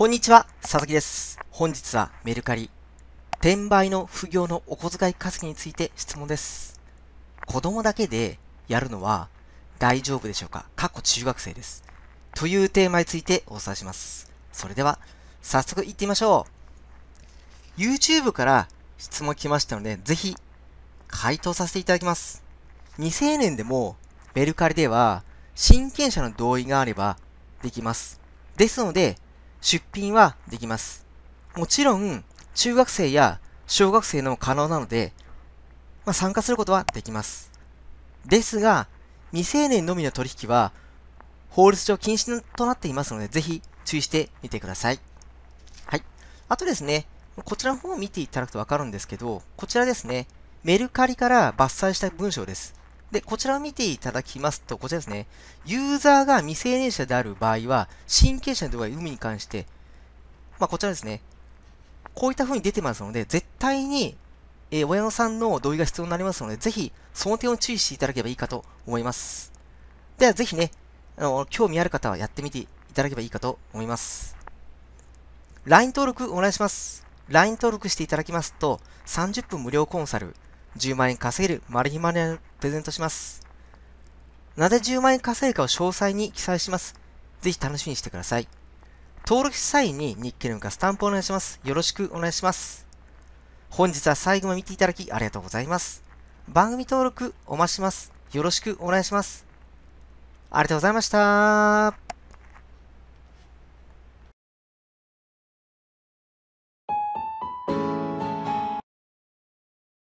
こんにちは、佐々木です。本日はメルカリ、転売の不業のお小遣い稼ぎについて質問です。子供だけでやるのは大丈夫でしょうか過去中学生です。というテーマについてお伝えします。それでは、早速行ってみましょう。YouTube から質問来ましたので、ぜひ回答させていただきます。未成年でもメルカリでは親権者の同意があればできます。ですので、出品はできます。もちろん、中学生や小学生のも可能なので、まあ、参加することはできます。ですが、未成年のみの取引は、法律上禁止となっていますので、ぜひ注意してみてください。はい。あとですね、こちらの方を見ていただくとわかるんですけど、こちらですね、メルカリから伐採した文章です。で、こちらを見ていただきますと、こちらですね、ユーザーが未成年者である場合は、親権者の動画い有無に関して、まあ、こちらですね、こういった風に出てますので、絶対に、えー、親のさんの同意が必要になりますので、ぜひ、その点を注意していただければいいかと思います。では、ぜひね、あの、興味ある方はやってみていただければいいかと思います。LINE 登録お願いします。LINE 登録していただきますと、30分無料コンサル、10万円稼げるマル秘マネュアプレゼントします。なぜ10万円稼げるかを詳細に記載します。ぜひ楽しみにしてください。登録し際に日記のかスタンプをお願いします。よろしくお願いします。本日は最後まで見ていただきありがとうございます。番組登録お待ちします。よろしくお願いします。ありがとうございました。